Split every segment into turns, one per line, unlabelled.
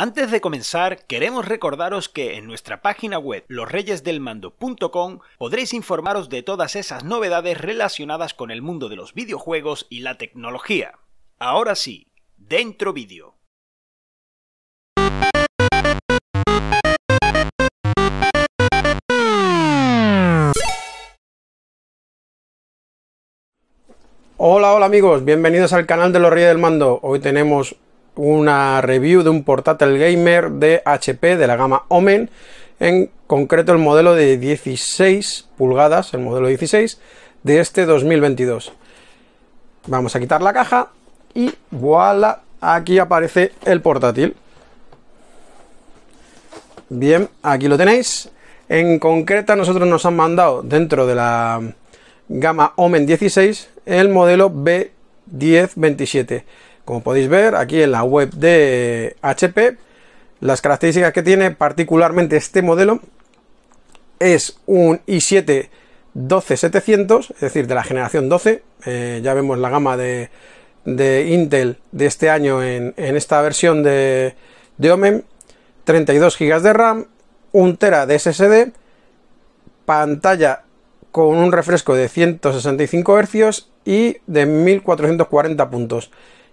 Antes de comenzar, queremos recordaros que en nuestra página web losreyesdelmando.com podréis informaros de todas esas novedades relacionadas con el mundo de los videojuegos y la tecnología. Ahora sí, dentro vídeo. Hola, hola amigos, bienvenidos al canal de los Reyes del Mando. Hoy tenemos una review de un portátil gamer de HP de la gama Omen, en concreto el modelo de 16 pulgadas, el modelo 16 de este 2022. Vamos a quitar la caja y voilà, aquí aparece el portátil. Bien, aquí lo tenéis. En concreto, nosotros nos han mandado dentro de la gama Omen 16 el modelo B1027. Como podéis ver aquí en la web de HP, las características que tiene particularmente este modelo es un i7 12700, es decir, de la generación 12. Eh, ya vemos la gama de, Intel de este año en, esta versión de, de OMEM. 32 GB de RAM, 1 Tera de SSD, pantalla con un refresco de 165 Hz y de 1440 puntos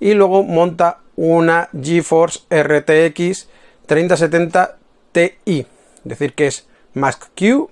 y luego monta una GeForce RTX 3070 Ti. Es decir, que es Max Q,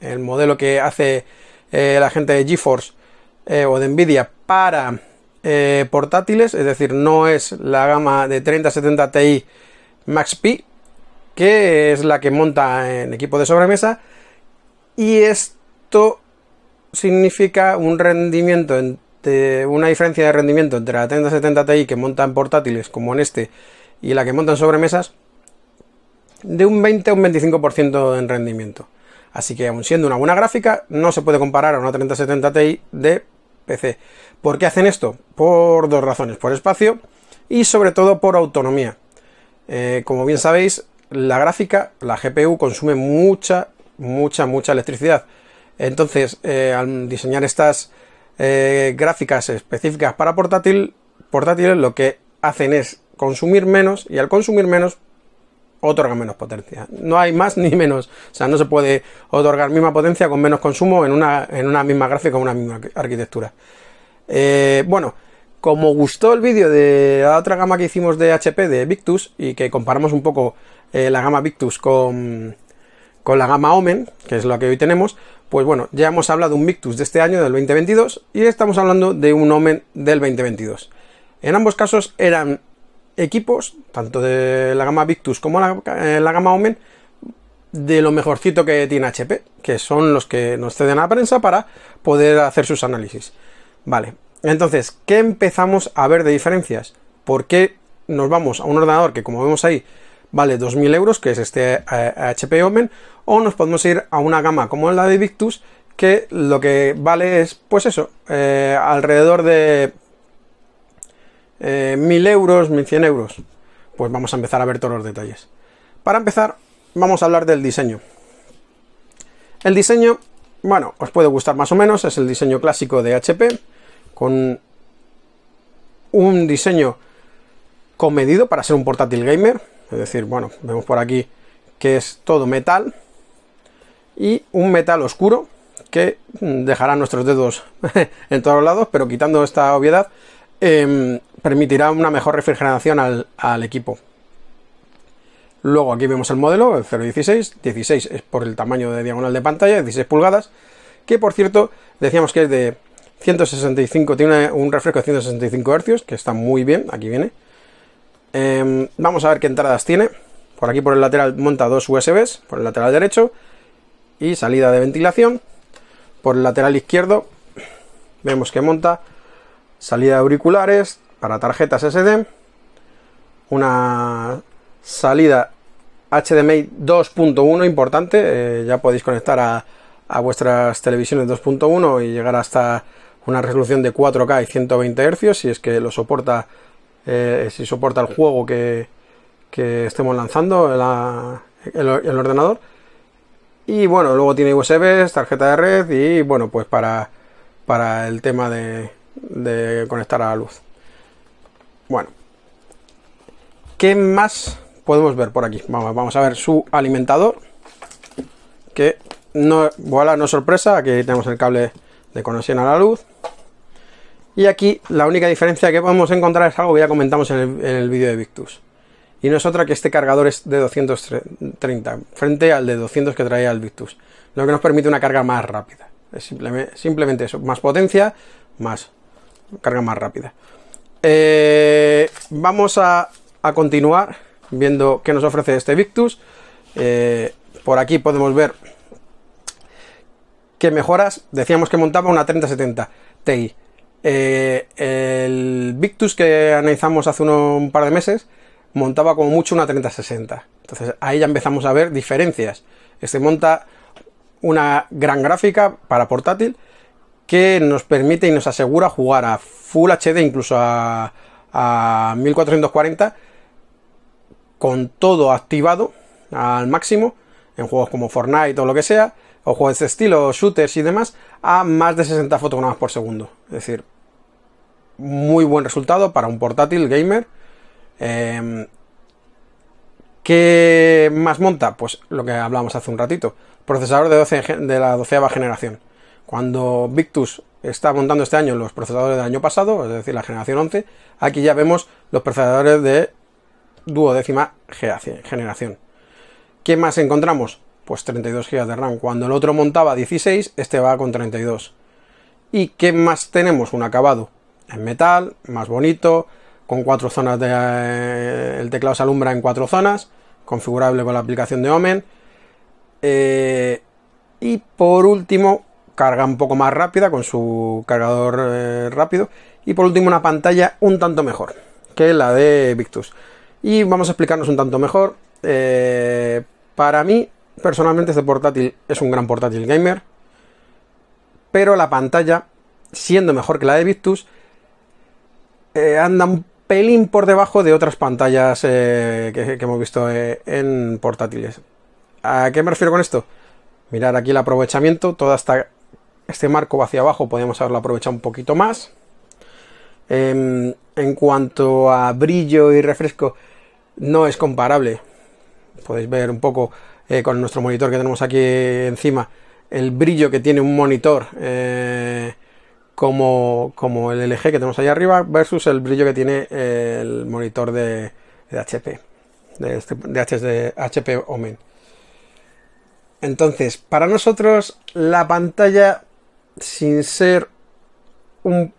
el modelo que hace eh, la gente de GeForce eh, o de Nvidia para eh, portátiles, es decir, no es la gama de 3070 Ti Max P, que es la que monta en equipo de sobremesa, y esto significa un rendimiento en una diferencia de rendimiento entre la 3070 Ti que montan portátiles como en este y la que montan sobremesas de un 20 a un 25% en rendimiento. Así que aun siendo una buena gráfica, no se puede comparar a una 3070 Ti de PC. ¿Por qué hacen esto? Por dos razones, por espacio y sobre todo por autonomía. Eh, como bien sabéis, la gráfica, la GPU, consume mucha, mucha, mucha electricidad. Entonces, eh, al diseñar estas eh, gráficas específicas para portátil, portátiles lo que hacen es consumir menos y al consumir menos otorgan menos potencia. No hay más ni menos. O sea, no se puede otorgar misma potencia con menos consumo en una, en una misma gráfica o una misma arquitectura. Eh, bueno, como gustó el vídeo de la otra gama que hicimos de HP de Victus y que comparamos un poco eh, la gama Victus con, con la gama Omen, que es la que hoy tenemos, pues bueno, ya hemos hablado de un Victus de este año, del 2022, y estamos hablando de un Omen del 2022. En ambos casos eran equipos, tanto de la gama Victus como la, eh, la gama Omen, de lo mejorcito que tiene HP, que son los que nos ceden a la prensa para poder hacer sus análisis. Vale, entonces, ¿qué empezamos a ver de diferencias? ¿Por qué nos vamos a un ordenador que, como vemos ahí, vale 2.000 euros, que es este HP eh, Omen, o nos podemos ir a una gama como la de Victus, que lo que vale es, pues eso, eh, alrededor de eh, mil 1.000 euros, 1.100 euros. Pues vamos a empezar a ver todos los detalles. Para empezar, vamos a hablar del diseño. El diseño, bueno, os puede gustar más o menos, es el diseño clásico de HP, con un diseño comedido para ser un portátil gamer, es decir, bueno, vemos por aquí que es todo metal y un metal oscuro que mm, dejará nuestros dedos en todos lados, pero quitando esta obviedad, em, permitirá una mejor refrigeración al, al, equipo. Luego aquí vemos el modelo, el 016, 16 es por el tamaño de diagonal de pantalla, 16 pulgadas, que por cierto decíamos que es de 165, tiene un refresco de 165 Hz, que está muy bien, aquí viene, Em, vamos a ver qué entradas tiene. Por aquí por el lateral monta dos USBs, por el lateral derecho. Y salida de ventilación. Por el lateral izquierdo vemos que monta salida de auriculares para tarjetas SD. Una salida HDMI 2.1 importante. Eh, ya podéis conectar a, a vuestras televisiones 2.1 y llegar hasta una resolución de 4K y 120 Hz si es que lo soporta eh, si soporta el juego que, estemos lanzando el, ordenador. Y bueno, luego tiene USB, tarjeta de red y bueno, pues para, para el tema de, de conectar a la luz. Bueno, ¿qué más podemos ver por aquí? Vamos, a ver su alimentador. Que no, voilà, no sorpresa, que tenemos el cable de conexión a la luz. Y aquí la única diferencia que podemos encontrar es algo que ya comentamos en el, vídeo de Victus. Y no es otra que este cargador es de 230 frente al de 200 que traía el Victus. Lo que nos permite una carga más rápida. Es simplemente, eso. Más potencia, más carga más rápida. Eh, vamos a, continuar viendo qué nos ofrece este Victus. Eh, por aquí podemos ver qué mejoras. Decíamos que montaba una 3070 Ti. Eh, el Victus que analizamos hace un par de meses montaba como mucho una 3060. Entonces ahí ya empezamos a ver diferencias. Este monta una gran gráfica para portátil que nos permite y nos asegura jugar a Full HD, incluso a, a 1440, con todo activado al máximo en juegos como Fortnite o lo que sea o juegos de estilo, shooters y demás, a más de 60 fotogramas por segundo. Es decir, muy buen resultado para un portátil gamer. Em, ¿Qué más monta? Pues lo que hablábamos hace un ratito. Procesador de, 12, de la doceava generación. Cuando Victus está montando este año los procesadores del año pasado, es decir, la generación 11, aquí ya vemos los procesadores de duodécima generación. ¿Qué más encontramos? pues 32 GB de RAM. Cuando el otro montaba 16, este va con 32. ¿Y qué más tenemos? Un acabado en metal, más bonito, con cuatro zonas de... Eh, el teclado se alumbra en cuatro zonas, configurable con la aplicación de Omen. Eh, y por último, carga un poco más rápida con su cargador eh, rápido. Y por último, una pantalla un tanto mejor que la de Victus. Y vamos a explicarnos un tanto mejor. para mí, Personalmente este portátil es un gran portátil gamer, pero la pantalla, siendo mejor que la de Victus, eh, anda un pelín por debajo de otras pantallas eh, que, hemos visto eh, en portátiles. ¿A qué me refiero con esto? Mirar aquí el aprovechamiento, todo esta, este marco hacia abajo podríamos haberlo aprovechado un poquito más. Em, en cuanto a brillo y refresco, no es comparable. Podéis ver un poco eh, con nuestro monitor que tenemos aquí encima, el brillo que tiene un monitor eh, como, como, el LG que tenemos ahí arriba versus el brillo que tiene eh, el monitor de, HP, de, este, de HP Omen. Entonces, para nosotros la pantalla, sin ser un,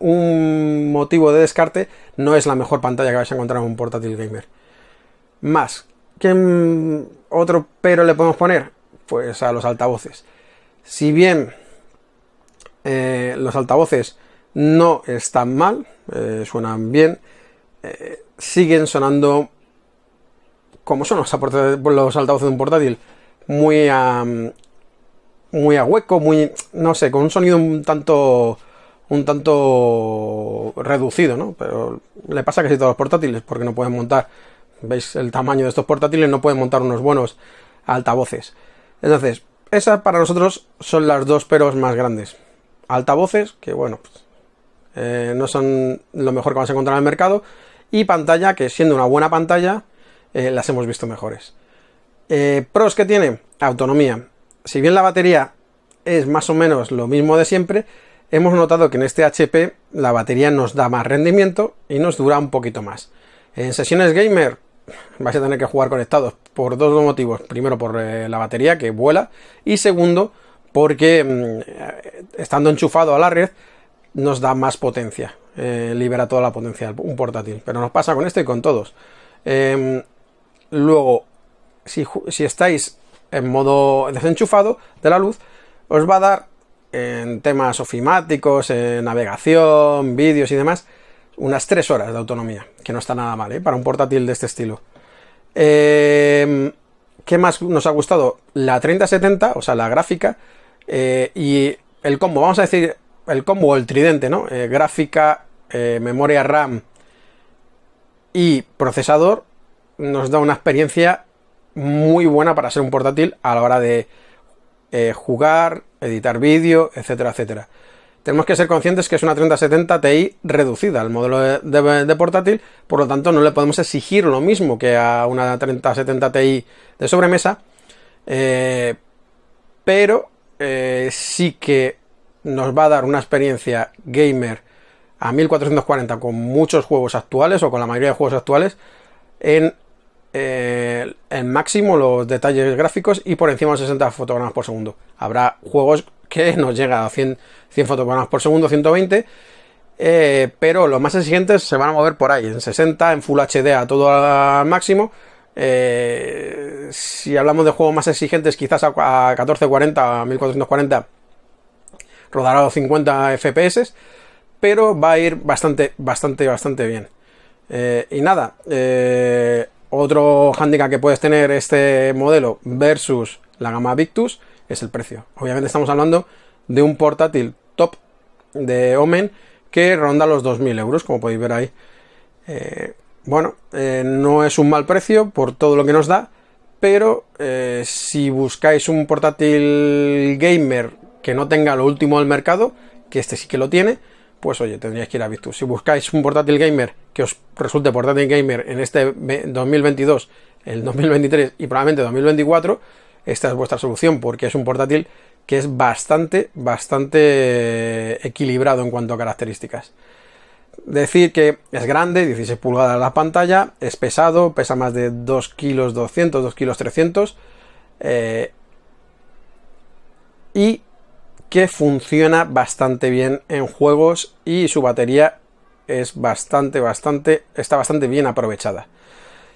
un, motivo de descarte, no es la mejor pantalla que vais a encontrar en un portátil gamer. Más ¿Qué otro pero le podemos poner? Pues a los altavoces. Si bien eh, los altavoces no están mal, eh, suenan bien, eh, siguen sonando como son los, los, altavoces de un portátil, muy a, muy a hueco, muy, no sé, con un sonido un tanto, un tanto reducido, ¿no? Pero le pasa casi a todos los portátiles porque no pueden montar veis el tamaño de estos portátiles, no pueden montar unos buenos altavoces. Entonces, esas para nosotros son las dos peros más grandes. Altavoces, que bueno, pues, eh, no son lo mejor que vas a encontrar en el mercado, y pantalla, que siendo una buena pantalla, eh, las hemos visto mejores. Eh, pros que tiene, autonomía. Si bien la batería es más o menos lo mismo de siempre, hemos notado que en este HP la batería nos da más rendimiento y nos dura un poquito más. En sesiones gamer, vais a tener que jugar conectados por dos motivos. Primero, por eh, la batería que vuela. Y segundo, porque mm, eh, estando enchufado a la red nos da más potencia. Eh, libera toda la potencia un portátil. Pero nos pasa con esto y con todos. Em, luego, si, si estáis en modo desenchufado de la luz, os va a dar en temas ofimáticos, en navegación, vídeos y demás, unas 3 horas de autonomía, que no está nada mal, ¿eh? Para un portátil de este estilo. Em, ¿Qué más nos ha gustado? La 3070, o sea, la gráfica, eh, y el combo, vamos a decir, el combo o el tridente, ¿no? Eh, gráfica, memoria RAM y procesador nos da una experiencia muy buena para ser un portátil a la hora de jugar, editar vídeo, etcétera, etcétera tenemos que ser conscientes que es una 3070 Ti reducida el modelo de, portátil, por lo tanto no le podemos exigir lo mismo que a una 3070 Ti de sobremesa, eh, pero eh, sí que nos va a dar una experiencia gamer a 1440 con muchos juegos actuales o con la mayoría de juegos actuales en el eh, máximo los detalles gráficos y por encima de 60 fotogramas por segundo. Habrá juegos que nos llega a 100, 100 fotogramas por segundo, 120. Eh, pero los más exigentes se van a mover por ahí, en 60, en Full HD a todo al máximo. Eh, si hablamos de juegos más exigentes, quizás a, 1440, a 1440, rodará a 50 FPS, pero va a ir bastante, bastante, bastante bien. Eh, y nada, otro handicap que puedes tener este modelo versus la gama Victus es el precio. Obviamente estamos hablando de un portátil top de Omen que ronda los 2.000 euros, como podéis ver ahí. Eh, bueno, eh, no es un mal precio por todo lo que nos da, pero eh, si buscáis un portátil gamer que no tenga lo último del mercado, que este sí que lo tiene, pues oye, tendríais que ir a Victus. Si buscáis un portátil gamer que os resulte portátil gamer en este 2022, el 2023 y probablemente 2024, esta es vuestra solución porque es un portátil que es bastante, bastante equilibrado en cuanto a características. Decir que es grande, 16 pulgadas la pantalla, es pesado, pesa más de 2 kilos 200, 2 kilos 300 eh, y que funciona bastante bien en juegos y su batería es bastante, bastante, está bastante bien aprovechada.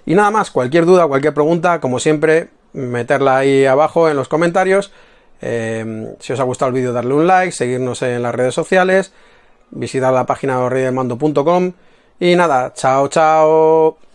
Y nada más, cualquier duda, cualquier pregunta, como siempre, meterla ahí abajo en los comentarios. Eh, si os ha gustado el vídeo, darle un like, seguirnos en las redes sociales, visitar la página de redelmando.com. Y nada, chao, chao.